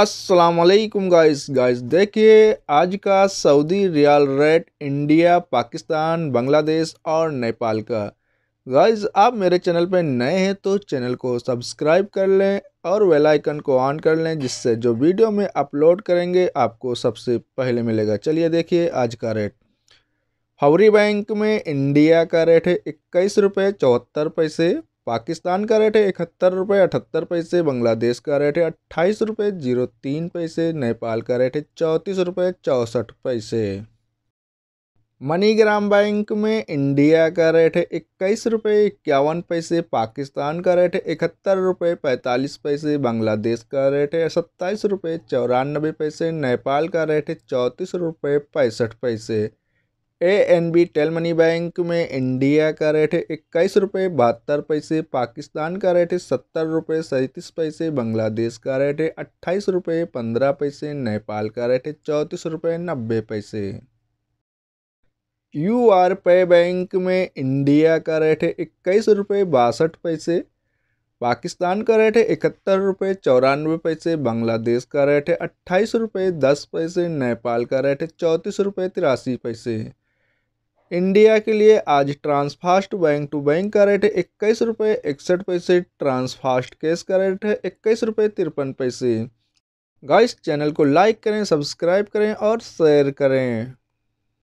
असलकुम guys guys देखिए आज का Saudi riyal rate India Pakistan Bangladesh और नेपाल का गाइस आप मेरे चैनल पर नए हैं तो चैनल को सब्सक्राइब कर लें और वेल आइकन को ऑन कर लें जिससे जो वीडियो में अपलोड करेंगे आपको सबसे पहले मिलेगा चलिए देखिए आज का रेट फवरी बैंक में इंडिया का रेट है इक्कीस रुपये चौहत्तर पैसे पाकिस्तान का रेट है इकहत्तर रुपये अठहत्तर पैसे बांग्लादेश का रेट है अट्ठाईस रुपये जीरो तीन पैसे नेपाल का रेट है चौंतीस रुपये चौंसठ पैसे मनीग्राम बैंक में इंडिया का रेट है इक्कीस रुपये इक्यावन पैसे पाकिस्तान का रेट है इकहत्तर रुपये पैंतालीस पैसे बांग्लादेश का रेट है सत्ताईस रुपये चौरानबे पैसे नेपाल का रेट है चौंतीस रुपये पैंसठ पैसे A N B tell money bank में इंडिया का रेट है इक्कीस रुपये बहत्तर पैसे पाकिस्तान का रेट है सत्तर रुपये सैंतीस पैसे बांग्लादेश का रेट है अट्ठाईस रुपये पंद्रह पैसे नेपाल का रेट है चौंतीस रुपये नब्बे पैसे यू आर पे बैंक में इंडिया का रेट है इक्कीस रुपये बासठ पैसे पाकिस्तान का रेट है इकहत्तर रुपये चौरानवे पैसे बांग्लादेश का रेट है अट्ठाईस रुपये दस पैसे नेपाल का रेट है चौंतीस रुपये तिरासी पैसे इंडिया के लिए आज ट्रांसफास्ट बैंक टू बैंक का रेट है इक्कीस रुपये इकसठ पैसे ट्रांसफास्ट कैश का रेट है इक्कीस रुपये तिरपन पैसे गाइस चैनल को लाइक करें सब्सक्राइब करें और शेयर करें